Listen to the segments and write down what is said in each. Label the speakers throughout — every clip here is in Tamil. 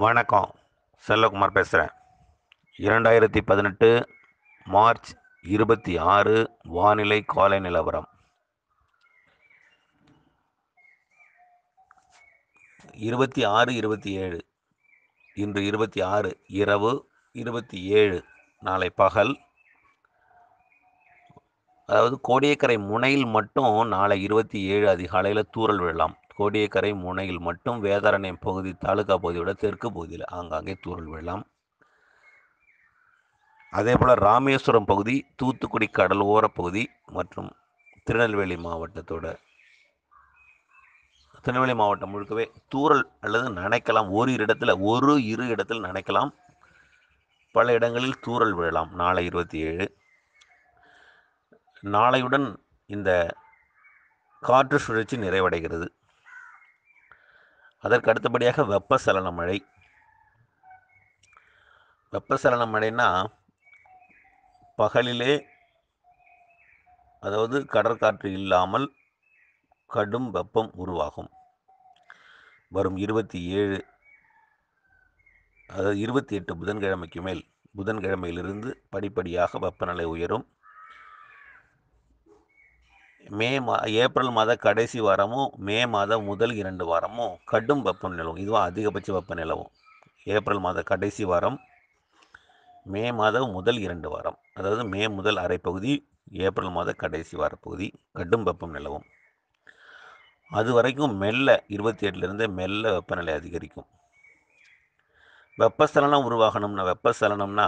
Speaker 1: வணக்கம் செல்லகுமார் பேசுகிறேன் இரண்டாயிரத்தி பதினெட்டு மார்ச் இருபத்தி ஆறு வானிலை காலை நிலவரம் இருபத்தி ஆறு இருபத்தி ஏழு இன்று இருபத்தி ஆறு இரவு இருபத்தி ஏழு நாளை பகல் அதாவது கோடியக்கரை முனையில் மட்டும் நாளை இருபத்தி ஏழு அதிகாலையில் தூரல் விழலாம் கோடியக்கரை முனையில் மட்டும் வேதாரண்யம் பகுதி தாலுகா பகுதியோட தெற்கு பகுதியில் ஆங்காங்கே தூரல் விழலாம் அதே போல் ராமேஸ்வரம் பகுதி தூத்துக்குடி கடல் ஓரப்பகுதி பகுதி மற்றும் திருநெல்வேலி மாவட்டத்தோட திருநெல்வேலி மாவட்டம் முழுக்கவே தூரல் அல்லது நனைக்கலாம் ஓரிரு இடத்துல ஒரு இரு இடத்தில் நனைக்கலாம் பல இடங்களில் தூரல் விழலாம் நாளை இருபத்தி ஏழு நாளையுடன் இந்த காற்று சுழற்சி நிறைவடைகிறது அதற்கு அடுத்தபடியாக வெப்பசலன மழை வெப்பசலன மழைன்னா பகலிலே அதாவது கடற்காற்று இல்லாமல் கடும் வெப்பம் உருவாகும் வரும் இருபத்தி ஏழு அதாவது இருபத்தி எட்டு புதன்கிழமைக்கு மேல் புதன்கிழமையிலிருந்து படிப்படியாக வெப்பநிலை உயரும் மே மா ஏப்ரல் மாத கடைசி வாரமும் மே மாத முதல் இரண்டு வாரமும் கடும் வெப்பம் நிலவும் இதுவும் அதிகபட்ச வெப்பம் நிலவும் ஏப்ரல் மாத கடைசி வாரம் மே மாத முதல் இரண்டு வாரம் அதாவது மே முதல் அரை பகுதி ஏப்ரல் மாத கடைசி வார பகுதி கடும் வெப்பம் நிலவும் அது வரைக்கும் மெல்ல இருபத்தி எட்டுலேருந்து மெல்ல வெப்பநிலை அதிகரிக்கும் வெப்பசலனம் உருவாகணும்னா வெப்பசலனம்னா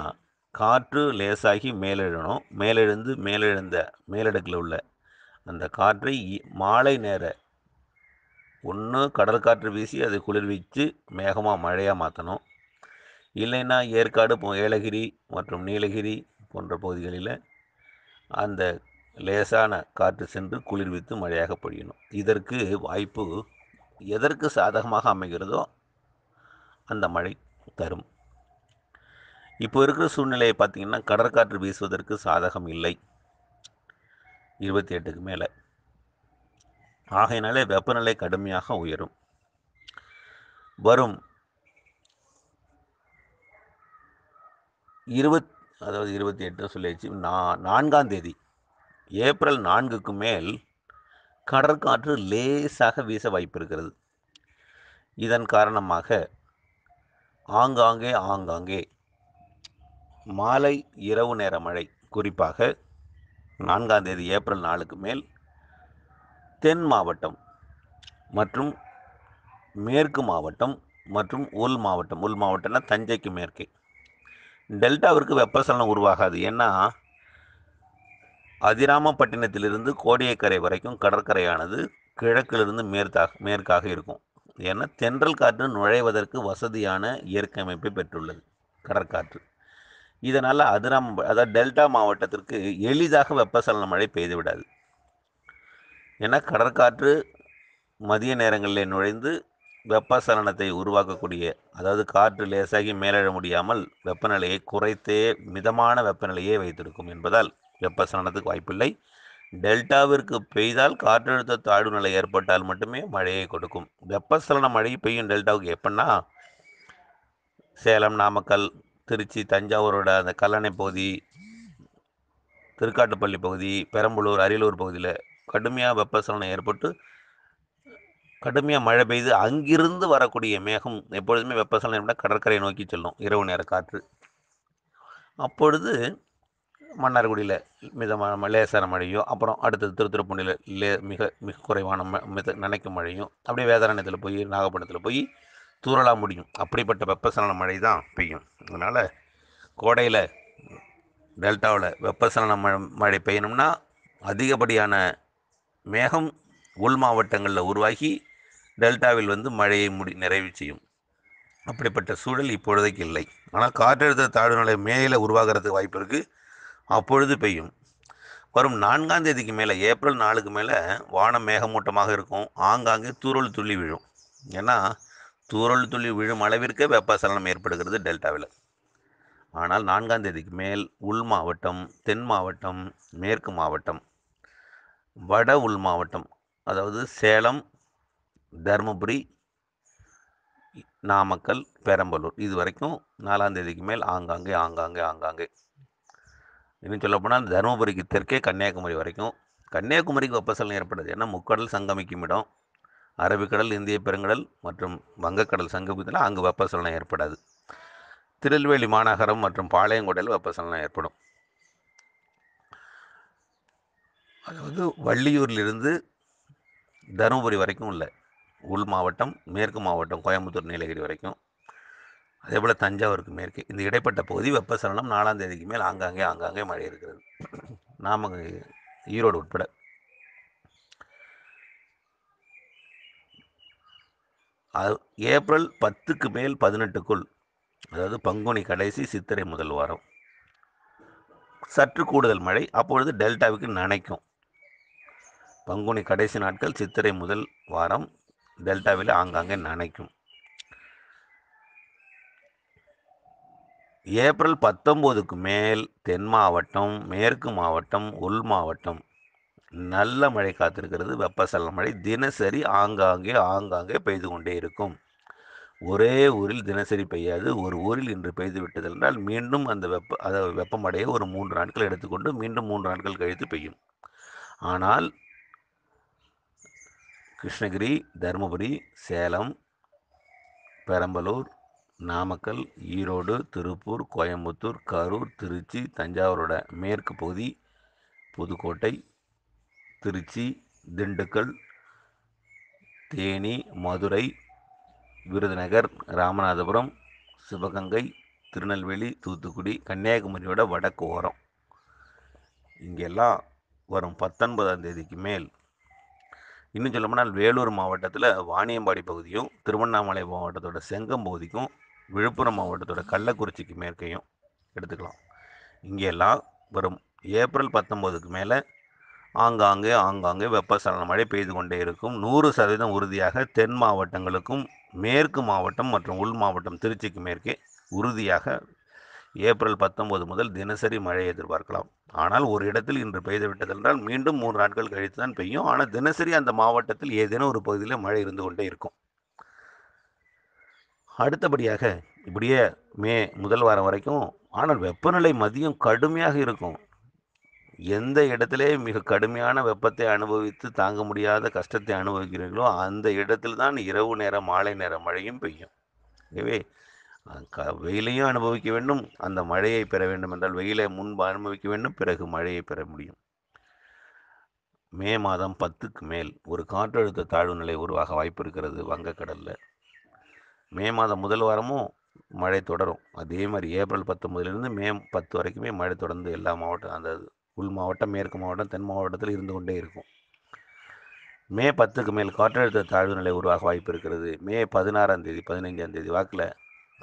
Speaker 1: காற்று லேசாகி மேலெழணும் மேலெழுந்து மேலெழுந்த மேலடுக்கில் உள்ள அந்த காற்றை மாலை நேர ஒன்று கடற்காற்று வீசி அதை குளிர்விச்சு மேகமாக மழையாக மாற்றணும் இல்லைன்னா ஏற்காடு ஏலகிரி மற்றும் நீலகிரி போன்ற பகுதிகளில் அந்த லேசான காற்று சென்று குளிர்வித்து மழையாக பொழியணும் இதற்கு வாய்ப்பு எதற்கு சாதகமாக அமைகிறதோ அந்த மழை தரும் இப்போ இருக்கிற சூழ்நிலையை பார்த்திங்கன்னா கடற்காற்று வீசுவதற்கு சாதகம் இல்லை இருபத்தி எட்டுக்கு மேலே ஆகையினாலே வெப்பநிலை கடுமையாக உயரும் வரும் இருபத் அதாவது இருபத்தி எட்டு சொல்லியாச்சு நா நான்காம் தேதி ஏப்ரல் நான்குக்கு மேல் கடற்காற்று லேசாக வீச வாய்ப்பு இருக்கிறது இதன் காரணமாக ஆங்காங்கே ஆங்காங்கே மாலை இரவு நேர மழை குறிப்பாக நான்காம் தேதி ஏப்ரல் நாளுக்கு மேல் தென் மாவட்டம் மற்றும் மேற்கு மாவட்டம் மற்றும் உள் மாவட்டம் உள் மாவட்டம்னா தஞ்சைக்கு மேற்கே டெல்டாவிற்கு வெப்பசலனம் உருவாகாது ஏன்னா அதிராமப்பட்டினத்திலிருந்து கோடியக்கரை வரைக்கும் கடற்கரையானது கிழக்கிலிருந்து மேற்காக மேற்காக இருக்கும் ஏன்னா தென்றல் காற்று நுழைவதற்கு வசதியான இயற்கை அமைப்பை பெற்றுள்ளது கடற்காற்று இதனால் அதிரம் அதாவது டெல்டா மாவட்டத்திற்கு எளிதாக வெப்பசலன மழை பெய்து விடாது ஏன்னா கடற்காற்று மதிய நேரங்களில் நுழைந்து வெப்பசலனத்தை உருவாக்கக்கூடிய அதாவது காற்று லேசாகி மேலழ முடியாமல் வெப்பநிலையை குறைத்தே மிதமான வெப்பநிலையே வைத்திருக்கும் என்பதால் வெப்பசலனத்துக்கு வாய்ப்பில்லை டெல்டாவிற்கு பெய்தால் காற்றழுத்த தாழ்வு நிலை ஏற்பட்டால் மட்டுமே மழையை கொடுக்கும் வெப்பசலன மழை பெய்யும் டெல்டாவுக்கு எப்படின்னா சேலம் நாமக்கல் திருச்சி தஞ்சாவூரோட அந்த கல்லணை பகுதி திருக்காட்டுப்பள்ளி பகுதி பெரம்பலூர் அரியலூர் பகுதியில் கடுமையாக வெப்பசலனம் ஏற்பட்டு கடுமையாக மழை பெய்து அங்கிருந்து வரக்கூடிய மேகம் எப்பொழுதுமே வெப்பசலனம் ஏற்பட்டால் கடற்கரை நோக்கி செல்லும் இரவு நேர காற்று அப்பொழுது மன்னார்குடியில் மிதமான லேசான மழையும் அப்புறம் அடுத்தது திருத்துறைப்பூண்டியில் லே மிக மிக குறைவான மித நினைக்கும் மழையும் அப்படியே வேதாரண்யத்தில் போய் நாகப்பட்டினத்தில் போய் தூறலாக முடியும் அப்படிப்பட்ட வெப்பசலன மழை தான் பெய்யும் அதனால் கோடையில் டெல்டாவில் வெப்பசலன மழை மழை பெய்யணும்னா அதிகப்படியான மேகம் உள் மாவட்டங்களில் உருவாகி டெல்டாவில் வந்து மழையை முடி நிறைவு செய்யும் அப்படிப்பட்ட சூழல் இப்பொழுதைக்கு இல்லை ஆனால் காற்றழுத்த தாழ்வு நிலை மேலே உருவாகிறதுக்கு வாய்ப்பு இருக்குது அப்பொழுது பெய்யும் வரும் நான்காம் தேதிக்கு மேலே ஏப்ரல் நாலுக்கு மேலே வானம் மேகமூட்டமாக இருக்கும் ஆங்காங்கே தூரல் துள்ளி விழும் ஏன்னா தூரல் துளி விழும் அளவிற்கு வெப்பசலனம் ஏற்படுகிறது டெல்டாவில் ஆனால் நான்காம் தேதிக்கு மேல் உள் மாவட்டம் தென் மாவட்டம் மேற்கு மாவட்டம் வட உள் மாவட்டம் அதாவது சேலம் தருமபுரி நாமக்கல் பெரம்பலூர் இது வரைக்கும் நாலாம் தேதிக்கு மேல் ஆங்காங்கே ஆங்காங்கே ஆங்காங்கே இன்னும் சொல்லப்போனால் தருமபுரிக்கு தெற்கே கன்னியாகுமரி வரைக்கும் கன்னியாகுமரிக்கு வெப்பசலனம் ஏற்படுது ஏன்னா முக்கடல் சங்கமிக்கும் இடம் அரபிக்கடல் இந்திய பெருங்கடல் மற்றும் வங்கக்கடல் சங்கமித்தனால் அங்கு வெப்பசலனம் ஏற்படாது திருநெல்வேலி மாநகரம் மற்றும் பாளையங்கோட்டையில் வெப்பசலனம் ஏற்படும் அதாவது வள்ளியூரிலிருந்து தருமபுரி வரைக்கும் இல்லை உள் மாவட்டம் மேற்கு மாவட்டம் கோயம்புத்தூர் நீலகிரி வரைக்கும் அதே போல் தஞ்சாவூருக்கு மேற்கு இந்த இடைப்பட்ட பகுதி வெப்பசலனம் நாலாம் தேதிக்கு மேல் ஆங்காங்கே ஆங்காங்கே மழை இருக்கிறது நாம ஈரோடு உட்பட ஏப்ரல் பத்துக்கு மேல் பதினெட்டுக்குள் அதாவது பங்குனி கடைசி சித்திரை முதல் வாரம் சற்று கூடுதல் மழை அப்பொழுது டெல்டாவுக்கு நனைக்கும் பங்குனி கடைசி நாட்கள் சித்திரை முதல் வாரம் டெல்டாவில் ஆங்காங்கே நனைக்கும் ஏப்ரல் பத்தொம்போதுக்கு மேல் தென் மாவட்டம் மேற்கு மாவட்டம் உள் மாவட்டம் நல்ல மழை காத்திருக்கிறது வெப்பசல மழை தினசரி ஆங்காங்கே ஆங்காங்கே பெய்து கொண்டே இருக்கும் ஒரே ஊரில் தினசரி பெய்யாது ஒரு ஊரில் இன்று பெய்து விட்டது என்றால் மீண்டும் அந்த வெப்ப அதை வெப்பமடையை ஒரு மூன்று நாட்கள் எடுத்துக்கொண்டு மீண்டும் மூன்று நாட்கள் கழித்து பெய்யும் ஆனால் கிருஷ்ணகிரி தருமபுரி சேலம் பெரம்பலூர் நாமக்கல் ஈரோடு திருப்பூர் கோயம்புத்தூர் கரூர் திருச்சி தஞ்சாவூரோட மேற்கு பகுதி புதுக்கோட்டை திருச்சி திண்டுக்கல் தேனி மதுரை விருதுநகர் ராமநாதபுரம் சிவகங்கை திருநெல்வேலி தூத்துக்குடி கன்னியாகுமரியோட வடக்கு ஓரம் இங்கெல்லாம் வரும் பத்தொன்பதாம் தேதிக்கு மேல் இன்னும் போனால் வேலூர் மாவட்டத்தில் வாணியம்பாடி பகுதியும் திருவண்ணாமலை மாவட்டத்தோட செங்கம் பகுதிக்கும் விழுப்புரம் மாவட்டத்தோட கள்ளக்குறிச்சிக்கு மேற்கையும் எடுத்துக்கலாம் இங்கெல்லாம் வரும் ஏப்ரல் பத்தொம்போதுக்கு மேலே ஆங்காங்கே ஆங்காங்கே வெப்பசலன மழை பெய்து கொண்டே இருக்கும் நூறு சதவீதம் உறுதியாக தென் மாவட்டங்களுக்கும் மேற்கு மாவட்டம் மற்றும் உள் மாவட்டம் திருச்சிக்கு மேற்கே உறுதியாக ஏப்ரல் பத்தொன்பது முதல் தினசரி மழை எதிர்பார்க்கலாம் ஆனால் ஒரு இடத்தில் இன்று விட்டதென்றால் மீண்டும் மூன்று நாட்கள் கழித்து தான் பெய்யும் ஆனால் தினசரி அந்த மாவட்டத்தில் ஏதேனும் ஒரு பகுதியில் மழை இருந்து கொண்டே இருக்கும் அடுத்தபடியாக இப்படியே மே முதல் வாரம் வரைக்கும் ஆனால் வெப்பநிலை மதியம் கடுமையாக இருக்கும் எந்த இடத்திலே மிக கடுமையான வெப்பத்தை அனுபவித்து தாங்க முடியாத கஷ்டத்தை அனுபவிக்கிறீர்களோ அந்த இடத்துல தான் இரவு நேரம் மாலை நேரம் மழையும் பெய்யும் எனவே க வெயிலையும் அனுபவிக்க வேண்டும் அந்த மழையை பெற வேண்டும் என்றால் வெயிலை முன்பு அனுபவிக்க வேண்டும் பிறகு மழையை பெற முடியும் மே மாதம் பத்துக்கு மேல் ஒரு காற்றழுத்த தாழ்வு நிலை உருவாக வாய்ப்பு இருக்கிறது வங்கக்கடலில் மே மாதம் முதல் வாரமும் மழை தொடரும் அதே மாதிரி ஏப்ரல் பத்தொம்பதுலேருந்து மே பத்து வரைக்குமே மழை தொடர்ந்து எல்லா மாவட்டம் அந்த உள் மாவட்டம் மேற்கு மாவட்டம் தென் மாவட்டத்தில் இருந்து கொண்டே இருக்கும் மே பத்துக்கு மேல் காற்றழுத்த தாழ்வு நிலை உருவாக வாய்ப்பு இருக்கிறது மே பதினாறாம் தேதி பதினைஞ்சாம் தேதி வாக்கில்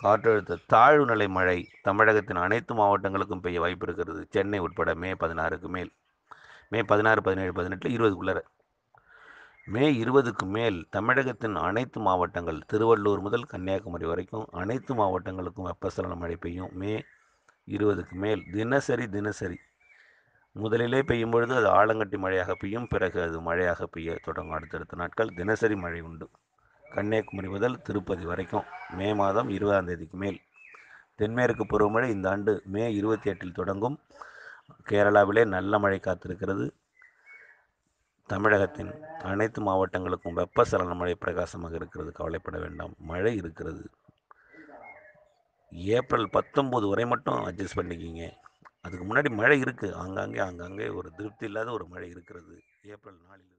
Speaker 1: காற்றழுத்த தாழ்வு நிலை மழை தமிழகத்தின் அனைத்து மாவட்டங்களுக்கும் பெய்ய வாய்ப்பு இருக்கிறது சென்னை உட்பட மே பதினாறுக்கு மேல் மே பதினாறு பதினேழு பதினெட்டு இருபதுக்குள்ளே மே இருபதுக்கு மேல் தமிழகத்தின் அனைத்து மாவட்டங்கள் திருவள்ளூர் முதல் கன்னியாகுமரி வரைக்கும் அனைத்து மாவட்டங்களுக்கும் வெப்பசலன மழை பெய்யும் மே இருபதுக்கு மேல் தினசரி தினசரி முதலிலே பெய்யும் பொழுது அது ஆலங்கட்டி மழையாக பெய்யும் பிறகு அது மழையாக பெய்ய தொடங்கும் அடுத்தடுத்த நாட்கள் தினசரி மழை உண்டு கன்னியாகுமரி முதல் திருப்பதி வரைக்கும் மே மாதம் இருபதாம் தேதிக்கு மேல் தென்மேற்கு பருவமழை இந்த ஆண்டு மே இருபத்தி எட்டில் தொடங்கும் கேரளாவிலே நல்ல மழை காத்திருக்கிறது தமிழகத்தின் அனைத்து மாவட்டங்களுக்கும் வெப்பசலன மழை பிரகாசமாக இருக்கிறது கவலைப்பட வேண்டாம் மழை இருக்கிறது ஏப்ரல் பத்தொம்போது வரை மட்டும் அட்ஜஸ்ட் பண்ணிக்கிங்க அதுக்கு முன்னாடி மழை இருக்குது ஆங்காங்கே ஆங்காங்கே ஒரு திருப்தி இல்லாத ஒரு மழை இருக்கிறது ஏப்ரல் நாளில்